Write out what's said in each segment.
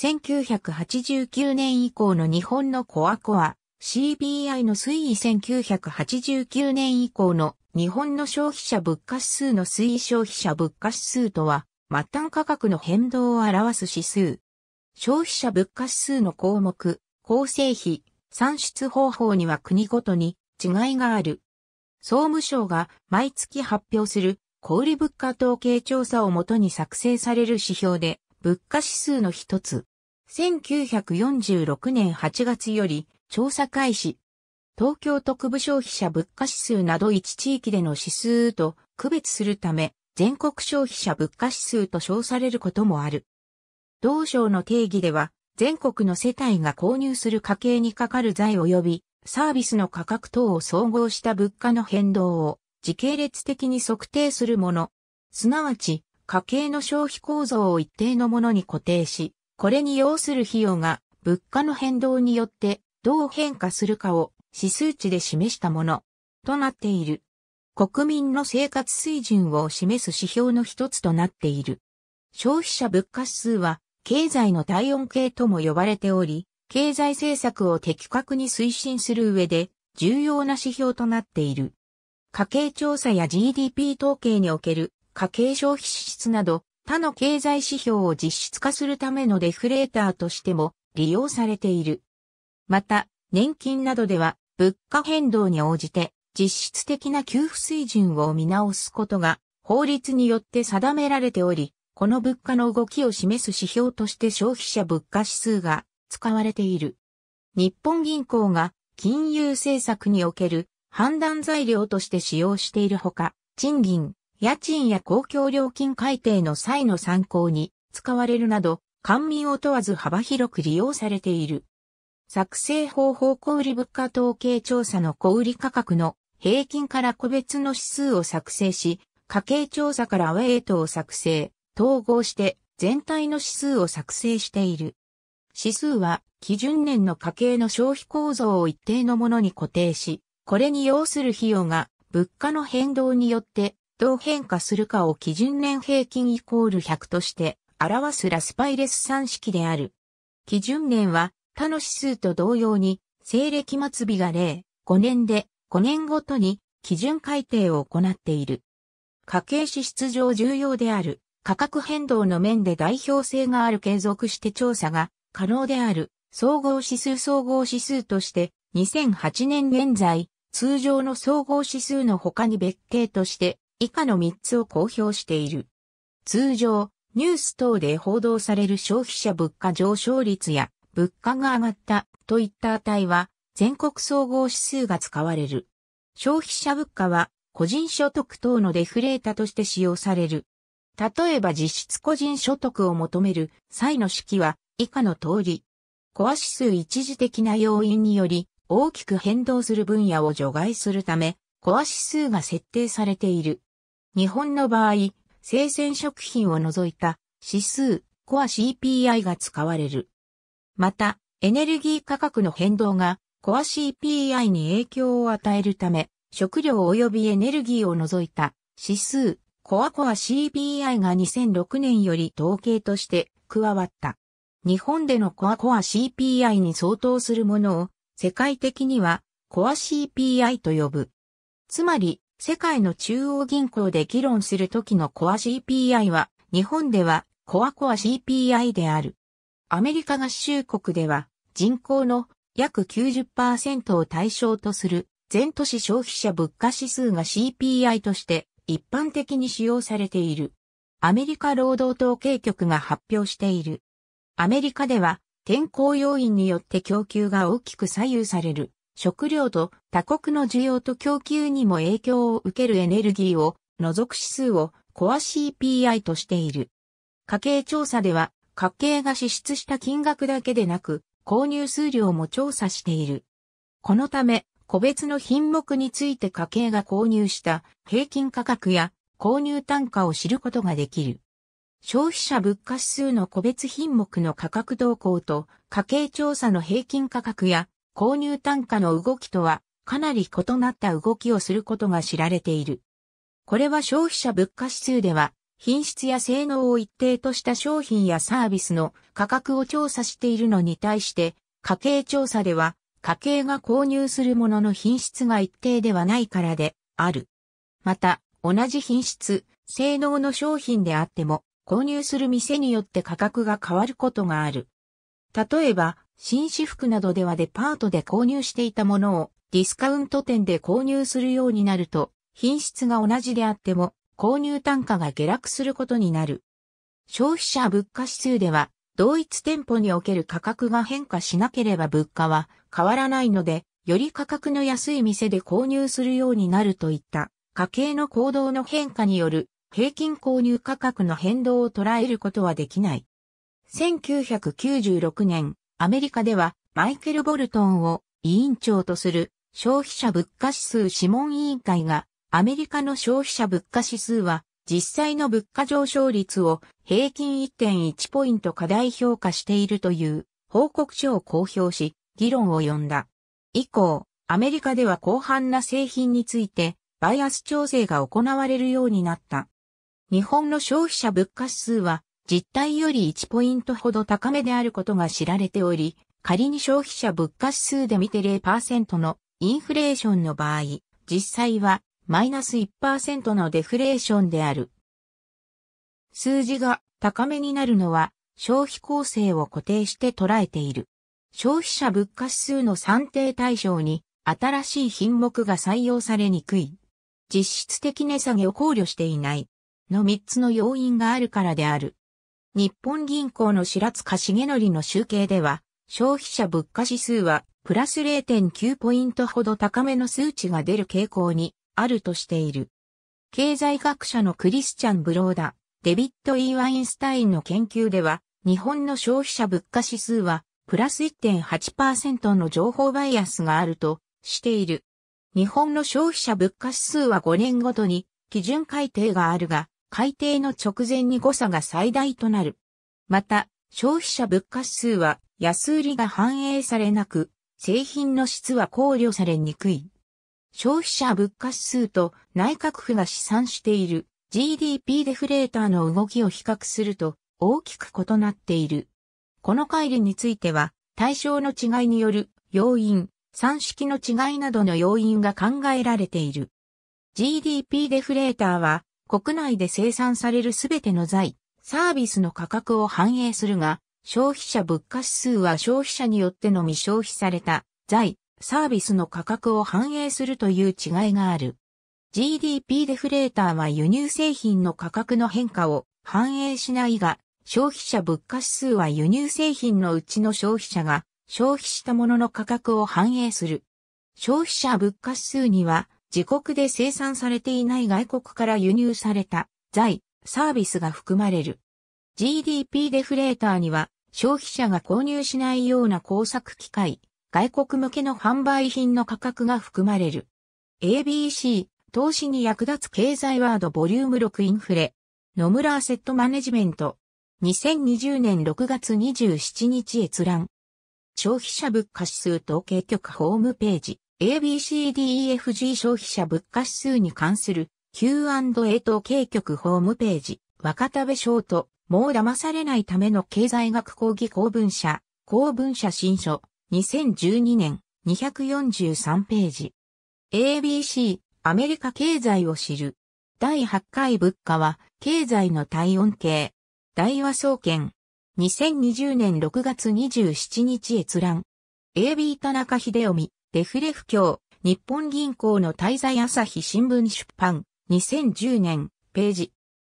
1989年以降の日本のコアコア、CBI の推移1989年以降の日本の消費者物価指数の推移消費者物価指数とは、末端価格の変動を表す指数。消費者物価指数の項目、構成比、算出方法には国ごとに違いがある。総務省が毎月発表する小売物価統計調査をもとに作成される指標で、物価指数の一つ。1946年8月より調査開始。東京特部消費者物価指数など一地域での指数と区別するため、全国消費者物価指数と称されることもある。同省の定義では、全国の世帯が購入する家計にかかる財及びサービスの価格等を総合した物価の変動を時系列的に測定するもの。すなわち、家計の消費構造を一定のものに固定し、これに要する費用が物価の変動によってどう変化するかを指数値で示したものとなっている。国民の生活水準を示す指標の一つとなっている。消費者物価指数は経済の体温計とも呼ばれており、経済政策を的確に推進する上で重要な指標となっている。家計調査や GDP 統計における家計消費支出など他の経済指標を実質化するためのデフレーターとしても利用されている。また、年金などでは物価変動に応じて実質的な給付水準を見直すことが法律によって定められており、この物価の動きを示す指標として消費者物価指数が使われている。日本銀行が金融政策における判断材料として使用しているほか、賃金、家賃や公共料金改定の際の参考に使われるなど、官民を問わず幅広く利用されている。作成方法小売物価統計調査の小売価格の平均から個別の指数を作成し、家計調査からウェイトを作成、統合して全体の指数を作成している。指数は基準年の家計の消費構造を一定のものに固定し、これに要する費用が物価の変動によってどう変化するかを基準年平均イコール100として表すラスパイレス算式である。基準年は他の指数と同様に西暦末日が0、5年で5年ごとに基準改定を行っている。家計支出上重要である価格変動の面で代表性がある継続して調査が可能である総合指数総合指数として2008年現在通常の総合指数の他に別形として以下の3つを公表している。通常、ニュース等で報道される消費者物価上昇率や物価が上がったといった値は全国総合指数が使われる。消費者物価は個人所得等のデフレータとして使用される。例えば実質個人所得を求める際の式は以下の通り。コア指数一時的な要因により大きく変動する分野を除外するため、コア指数が設定されている。日本の場合、生鮮食品を除いた指数、コア CPI が使われる。また、エネルギー価格の変動がコア CPI に影響を与えるため、食料及びエネルギーを除いた指数、コアコア CPI が2006年より統計として加わった。日本でのコアコア CPI に相当するものを世界的にはコア CPI と呼ぶ。つまり、世界の中央銀行で議論するときのコア CPI は、日本ではコアコア CPI である。アメリカ合衆国では、人口の約90%を対象とする全都市消費者物価指数が CPI として一般的に使用されている。アメリカ労働統計局が発表している。アメリカでは天候要因によって供給が大きく左右される。食料と他国の需要と供給にも影響を受けるエネルギーを除く指数をコア CPI としている。家計調査では、家計が支出した金額だけでなく、購入数量も調査している。このため、個別の品目について家計が購入した平均価格や購入単価を知ることができる。消費者物価指数の個別品目の価格動向と家計調査の平均価格や購入単価の動きとはかなり異なった動きをすることが知られている。これは消費者物価指数では品質や性能を一定とした商品やサービスの価格を調査しているのに対して家計調査では家計が購入するものの品質が一定ではないからである。また、同じ品質、性能の商品であっても、購入する店によって価格が変わることがある。例えば、紳士服などではデパートで購入していたものをディスカウント店で購入するようになると、品質が同じであっても、購入単価が下落することになる。消費者物価指数では、同一店舗における価格が変化しなければ物価は変わらないので、より価格の安い店で購入するようになるといった家計の行動の変化による平均購入価格の変動を捉えることはできない。1996年、アメリカではマイケル・ボルトンを委員長とする消費者物価指数諮問委員会がアメリカの消費者物価指数は実際の物価上昇率を平均1.1ポイント過大評価しているという報告書を公表し議論を呼んだ。以降、アメリカでは広範な製品についてバイアス調整が行われるようになった。日本の消費者物価指数は実態より1ポイントほど高めであることが知られており、仮に消費者物価指数で見て0%のインフレーションの場合、実際はマイナス1%のデフレーションである。数字が高めになるのは消費構成を固定して捉えている。消費者物価指数の算定対象に新しい品目が採用されにくい。実質的値下げを考慮していない。の3つの要因があるからである。日本銀行の白塚重則の集計では、消費者物価指数はプラス0.9ポイントほど高めの数値が出る傾向にあるとしている。経済学者のクリスチャン・ブローダ、デビッド・イー・ワインスタインの研究では、日本の消費者物価指数はプラス1.8%の情報バイアスがあるとしている。日本の消費者物価指数は5年ごとに基準改定があるが、改定の直前に誤差が最大となる。また、消費者物価指数は安売りが反映されなく、製品の質は考慮されにくい。消費者物価指数と内閣府が試算している GDP デフレーターの動きを比較すると大きく異なっている。この乖離については対象の違いによる要因、算式の違いなどの要因が考えられている。GDP デフレーターは国内で生産されるすべての財、サービスの価格を反映するが、消費者物価指数は消費者によってのみ消費された財、サービスの価格を反映するという違いがある。GDP デフレーターは輸入製品の価格の変化を反映しないが、消費者物価指数は輸入製品のうちの消費者が消費したものの価格を反映する。消費者物価指数には自国で生産されていない外国から輸入された財、サービスが含まれる。GDP デフレーターには消費者が購入しないような工作機械、外国向けの販売品の価格が含まれる。ABC、投資に役立つ経済ワードボリューム6インフレ。野村アセットマネジメント。2020年6月27日閲覧。消費者物価指数統計局ホームページ。ABCDEFG 消費者物価指数に関する Q&A 統計局ホームページ、若田部省と、もう騙されないための経済学講義公文社、公文社新書、2012年、243ページ。ABC、アメリカ経済を知る。第8回物価は、経済の体温計。大和総研。2020年6月27日閲覧。AB 田中秀臣。デフレ不況、日本銀行の滞在朝日新聞出版、2010年、ページ。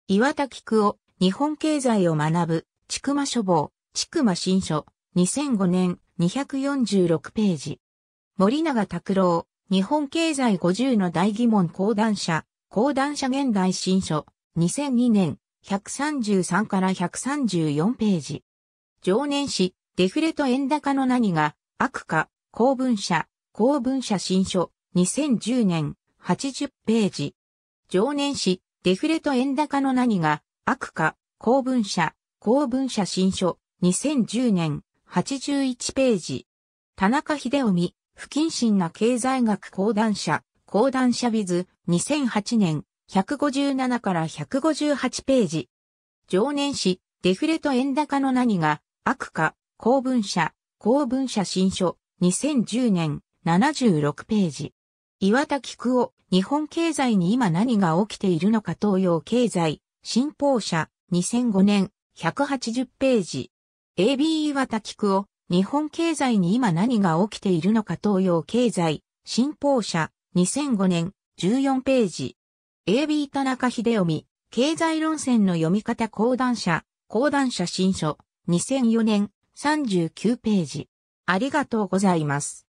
岩田菊夫、日本経済を学ぶ、ちくま書房、ちくま新書、2005年、246ページ。森永拓郎、日本経済50の大疑問講談社、講談社現代新書、2002年、133から134ページ。常年史、デフレと円高の何が、悪か、公文社、公文写真書、2010年、80ページ。常年誌、デフレと円高の何が、悪化、公文社、公文写真書、2010年、81ページ。田中秀臣、不謹慎な経済学講談社、講談社ビズ、2008年、157から158ページ。常年誌、デフレと円高の何が、悪化、公文社、公文社新書、2010年、76ページ。岩田菊夫、日本経済に今何が起きているのか東洋経済、新報社、2005年、180ページ。AB 岩田菊夫、日本経済に今何が起きているのか東洋経済、新報社、2005年、14ページ。AB 田中秀臣、経済論戦の読み方講談社、講談社新書、2004年、39ページ。ありがとうございます。